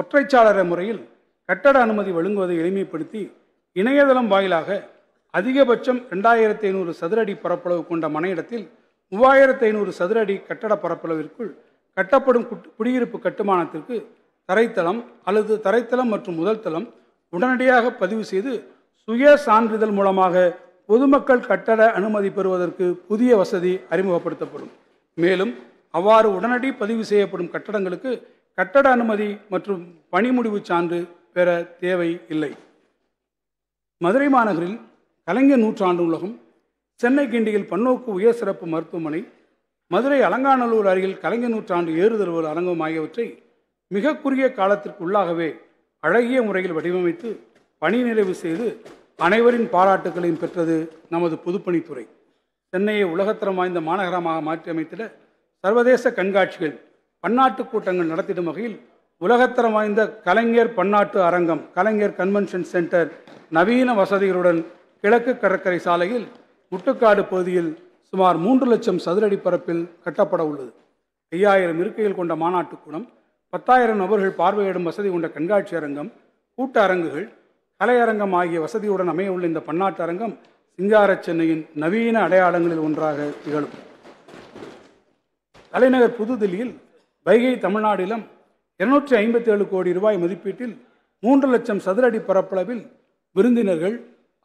ஒற்றைச்சாளர முறையில் கட்டட அனுமதி வழங்குவதை எளிமைப்படுத்தி இணையதளம் வாயிலாக அதிகபட்சம் ரெண்டாயிரத்தி ஐநூறு சதுரடி பரப்பளவு கொண்ட மனையிடத்தில் மூவாயிரத்து ஐநூறு சதுரடி கட்டட பரப்பளவிற்குள் கட்டப்படும் குடியிருப்பு கட்டுமானத்திற்கு தரைத்தளம் அல்லது தரைத்தளம் மற்றும் முதல் தளம் உடனடியாக பதிவு செய்து சுய சான்றிதழ் மூலமாக பொதுமக்கள் கட்டட அனுமதி பெறுவதற்கு புதிய வசதி அறிமுகப்படுத்தப்படும் மேலும் அவ்வாறு உடனடி பதிவு செய்யப்படும் கட்டடங்களுக்கு கட்டட அனுமதி மற்றும் பணி முடிவு சான்று பெற தேவை இல்லை மதுரை மாநகரில் கலைஞர் நூற்றாண்டு உலகம் சென்னை கிண்டியில் பன்னோக்கு உயர் சிறப்பு மருத்துவமனை மதுரை அலங்காநல்லூர் அருகில் கலைஞர் நூற்றாண்டு ஏறுதழுவல் அரங்கம் ஆகியவற்றை மிக குறுகிய காலத்திற்கு உள்ளாகவே அழகிய முறையில் வடிவமைத்து பணி நிறைவு செய்து அனைவரின் பாராட்டுகளையும் பெற்றது நமது பொதுப்பணித்துறை சென்னையை உலகத்தரம் வாய்ந்த மாநகரமாக மாற்றியமைத்திட சர்வதேச கண்காட்சிகள் பன்னாட்டு கூட்டங்கள் நடத்திடும் வகையில் உலகத்தரம் வாய்ந்த கலைஞர் பன்னாட்டு அரங்கம் கலைஞர் கன்வென்ஷன் சென்டர் நவீன வசதிகளுடன் கிழக்கு கடற்கரை சாலையில் முட்டுக்காடு பகுதியில் சுமார் மூன்று லட்சம் சதுரடி பரப்பில் கட்டப்பட உள்ளது ஐயாயிரம் இருக்கைகள் கொண்ட மாநாட்டு கூடம் பத்தாயிரம் நபர்கள் பார்வையிடும் வசதி கொண்ட கண்காட்சி அரங்கம் கூட்ட அரங்குகள் கலையரங்கம் ஆகிய வசதியுடன் அமையவுள்ள இந்த பன்னாட்டு அரங்கம் சிங்கார சென்னையின் நவீன அடையாளங்களில் ஒன்றாக திகழும் தலைநகர் புதுதில்லியில் வைகை தமிழ்நாடிலும் இருநூற்றி ஐம்பத்தேழு கோடி ரூபாய் மதிப்பீட்டில் மூன்று லட்சம் சதுர அடி பரப்பளவில் விருந்தினர்கள்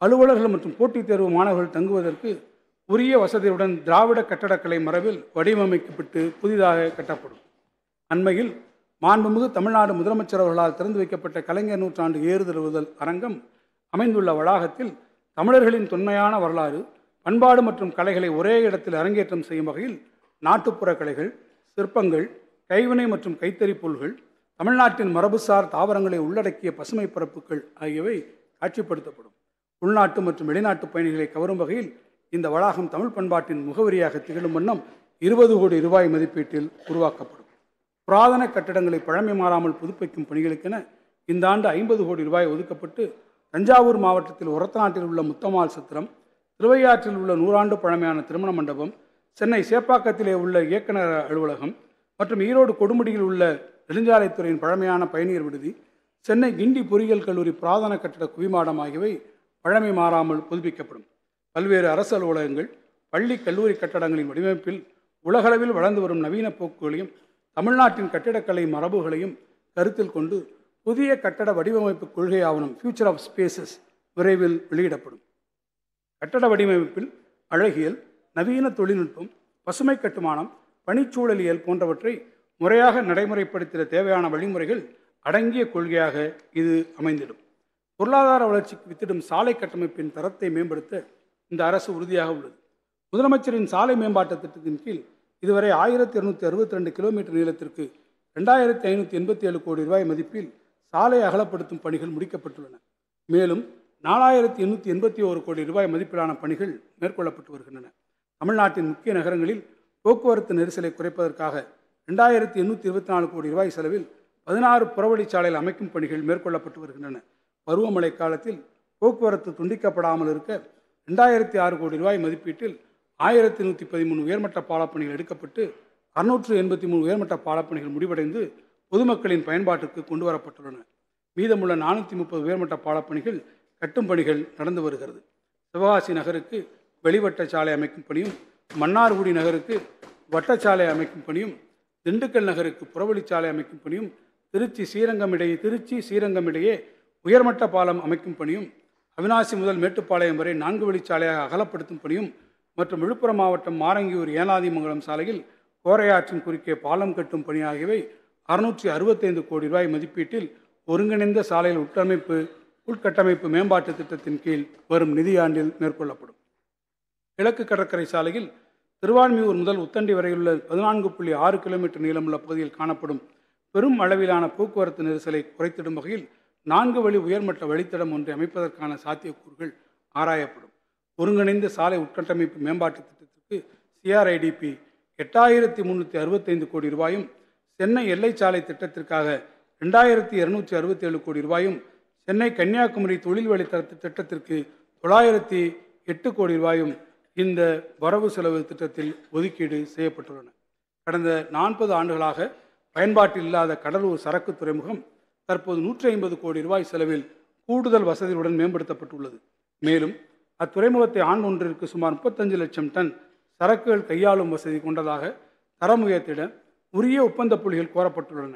அலுவலர்கள் மற்றும் போட்டித் தேர்வு மாணவர்கள் தங்குவதற்கு உரிய வசதியுடன் திராவிட கட்டடக்கலை மரபில் வடிவமைக்கப்பட்டு புதிதாக கட்டப்படும் அண்மையில் மாண்புமிகு தமிழ்நாடு முதலமைச்சரவர்களால் திறந்து வைக்கப்பட்ட கலைஞர் நூற்றாண்டு ஏறுதழுவுதல் அரங்கம் அமைந்துள்ள வளாகத்தில் தமிழர்களின் தொன்மையான வரலாறு பண்பாடு மற்றும் கலைகளை ஒரே இடத்தில் அரங்கேற்றம் செய்யும் வகையில் நாட்டுப்புற கலைகள் சிற்பங்கள் கைவினை மற்றும் கைத்தறி பொருள்கள் தமிழ்நாட்டின் மரபுசார் தாவரங்களை உள்ளடக்கிய பசுமை பரப்புகள் ஆகியவை காட்சிப்படுத்தப்படும் உள்நாட்டு மற்றும் வெளிநாட்டு பயணிகளை கவரும் வகையில் இந்த வளாகம் தமிழ் பண்பாட்டின் முகவரியாக திகழும் வண்ணம் இருபது கோடி ரூபாய் மதிப்பீட்டில் உருவாக்கப்படும் புராதன கட்டடங்களை பழமை மாறாமல் புதுப்பிக்கும் பணிகளுக்கென இந்த ஆண்டு ஐம்பது கோடி ரூபாய் ஒதுக்கப்பட்டு தஞ்சாவூர் மாவட்டத்தில் ஒரத்தநாட்டில் உள்ள முத்தமால் சத்திரம் திருவையாற்றில் உள்ள நூறாண்டு பழமையான திருமண மண்டபம் சென்னை சேப்பாக்கத்திலே உள்ள இயக்குநர் அலுவலகம் மற்றும் ஈரோடு கொடுமுடியில் உள்ள நெடுஞ்சாலைத்துறையின் பழமையான பயணியர் விடுதி சென்னை கிண்டி பொறியியல் கல்லூரி புராதன கட்டட குவிமாடம் ஆகியவை பழமை மாறாமல் புதுப்பிக்கப்படும் பல்வேறு அரசு அலுவலகங்கள் பள்ளி கல்லூரி கட்டடங்களின் வடிவமைப்பில் உலகளவில் வளர்ந்து வரும் நவீன போக்குகளையும் தமிழ்நாட்டின் கட்டிடக்கலை மரபுகளையும் கருத்தில் கொண்டு புதிய கட்டட வடிவமைப்பு கொள்கை ஆவணம் ஃபியூச்சர் ஆஃப் ஸ்பேசஸ் விரைவில் வெளியிடப்படும் கட்டட வடிவமைப்பில் அழகியல் நவீன தொழில்நுட்பம் பசுமை கட்டுமானம் பணிச்சூழலியல் போன்றவற்றை முறையாக நடைமுறைப்படுத்திட தேவையான வழிமுறைகள் அடங்கிய கொள்கையாக இது அமைந்திடும் பொருளாதார வளர்ச்சிக்கு வித்திடும் சாலை கட்டமைப்பின் தரத்தை மேம்படுத்த இந்த அரசு உறுதியாக உள்ளது முதலமைச்சரின் சாலை மேம்பாட்டு திட்டத்தின் கீழ் இதுவரை ஆயிரத்தி இருநூற்றி அறுபத்தி ரெண்டு கிலோமீட்டர் நீளத்திற்கு ரெண்டாயிரத்தி ஐநூற்றி எண்பத்தி ஏழு கோடி ரூபாய் மதிப்பில் சாலை அகலப்படுத்தும் பணிகள் முடிக்கப்பட்டுள்ளன மேலும் நாலாயிரத்தி எண்ணூற்றி எண்பத்தி ஓரு கோடி ரூபாய் மதிப்பிலான பணிகள் மேற்கொள்ளப்பட்டு வருகின்றன தமிழ்நாட்டின் முக்கிய நகரங்களில் போக்குவரத்து நெரிசலை குறைப்பதற்காக ரெண்டாயிரத்தி எண்ணூற்றி இருபத்தி நாலு கோடி ரூபாய் செலவில் பதினாறு புறவழிச்சாலையில் அமைக்கும் பணிகள் மேற்கொள்ளப்பட்டு வருகின்றன பருவமழை காலத்தில் போக்குவரத்து துண்டிக்கப்படாமல் இருக்க ரெண்டாயிரத்தி ஆறு கோடி ரூபாய் மதிப்பீட்டில் ஆயிரத்தி நூற்றி பதிமூணு உயர்மட்ட பாலப்பணிகள் எடுக்கப்பட்டு அறுநூற்று எண்பத்தி மூணு உயர்மட்ட பாலப்பணிகள் முடிவடைந்து பொதுமக்களின் பயன்பாட்டுக்கு கொண்டு வரப்பட்டுள்ளன மீதமுள்ள நானூற்றி முப்பது உயர்மட்ட பாலப்பணிகள் கட்டும் பணிகள் நடந்து வருகிறது சிவகாசி நகருக்கு வெளிவட்ட சாலை அமைக்கும் பணியும் மன்னார்குடி நகருக்கு வட்டச்சாலை அமைக்கும் பணியும் திண்டுக்கல் நகருக்கு புறவழிச்சாலை அமைக்கும் பணியும் திருச்சி ஸ்ரீரங்கம் இடையே திருச்சி ஸ்ரீரங்கம் இடையே உயர்மட்ட பாலம் அமைக்கும் பணியும் அவினாசி முதல் மேட்டுப்பாளையம் வரை நான்கு வழிச்சாலையாக அகலப்படுத்தும் பணியும் மற்றும் விழுப்புரம் மாவட்டம் மாரங்கியூர் ஏனாதிமங்கலம் சாலையில் கோரையாற்றின் குறுக்கே பாலம் கட்டும் பணி ஆகியவை அறுநூற்றி அறுபத்தைந்து கோடி ரூபாய் மதிப்பீட்டில் ஒருங்கிணைந்த சாலையில் உட்கமைப்பு உள்கட்டமைப்பு மேம்பாட்டு திட்டத்தின் கீழ் வரும் நிதியாண்டில் மேற்கொள்ளப்படும் கிழக்கு கடற்கரை சாலையில் திருவான்மியூர் முதல் உத்தண்டி வரையுள்ள பதினான்கு புள்ளி ஆறு கிலோமீட்டர் நீளமுள்ள பகுதியில் காணப்படும் பெரும் அளவிலான போக்குவரத்து நெரிசலை குறைத்திடும் வகையில் நான்கு வழி உயர்மட்ட வழித்தடம் ஒன்றை அமைப்பதற்கான சாத்தியக்கூறுகள் ஆராயப்படும் ஒருங்கிணைந்த சாலை உட்கட்டமைப்பு மேம்பாட்டு திட்டத்திற்கு சிஆர்ஐடிபி எட்டாயிரத்தி முந்நூற்றி அறுபத்தைந்து கோடி ரூபாயும் சென்னை எல்லை சாலை திட்டத்திற்காக ரெண்டாயிரத்தி இருநூற்றி அறுபத்தி ஏழு கோடி ரூபாயும் சென்னை கன்னியாகுமரி தொழில் வழித்தர திட்டத்திற்கு தொள்ளாயிரத்தி எட்டு கோடி ரூபாயும் இந்த வரவு செலவு திட்டத்தில் ஒதுக்கீடு செய்யப்பட்டுள்ளன கடந்த நாற்பது ஆண்டுகளாக பயன்பாட்டில் இல்லாத கடலூர் சரக்கு துறைமுகம் தற்போது நூற்றி ஐம்பது கோடி ரூபாய் செலவில் கூடுதல் வசதிகளுடன் மேம்படுத்தப்பட்டுள்ளது மேலும் அத்துறைமுகத்தை ஆண் ஒன்றிற்கு சுமார் முப்பத்தஞ்சு லட்சம் டன் சரக்குகள் கையாளும் வசதி கொண்டதாக தரம் உயர்த்திட உரிய ஒப்பந்த புள்ளிகள் கோரப்பட்டுள்ளன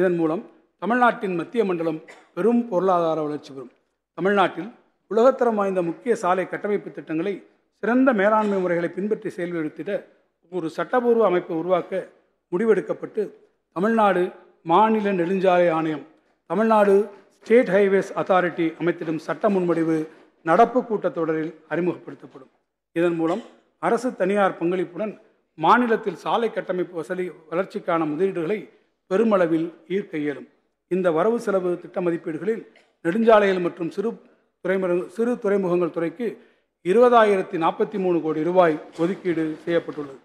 இதன் மூலம் தமிழ்நாட்டின் மத்திய மண்டலம் பெரும் பொருளாதார வளர்ச்சி பெறும் தமிழ்நாட்டில் உலகத்தரம் வாய்ந்த முக்கிய சாலை கட்டமைப்பு திட்டங்களை சிறந்த மேலாண்மை முறைகளை பின்பற்றி செயல்படுத்திட ஒரு சட்டபூர்வ அமைப்பை உருவாக்க முடிவெடுக்கப்பட்டு தமிழ்நாடு மாநில நெடுஞ்சாலை ஆணையம் தமிழ்நாடு ஸ்டேட் ஹைவேஸ் அத்தாரிட்டி அமைத்திடும் சட்ட முன்வடிவு நடப்பு கூட்டத்தொடரில் அறிமுகப்படுத்தப்படும் இதன் மூலம் அரசு தனியார் பங்களிப்புடன் மாநிலத்தில் சாலை கட்டமைப்பு வசதி வளர்ச்சிக்கான முதலீடுகளை பெருமளவில் ஈர்க்க இயலும் இந்த வரவு செலவு திட்ட மதிப்பீடுகளில் நெடுஞ்சாலைகள் மற்றும் சிறு துறைமுக சிறு துறைமுகங்கள் துறைக்கு இருபதாயிரத்தி நாற்பத்தி மூணு கோடி ரூபாய் ஒதுக்கீடு செய்யப்பட்டுள்ளது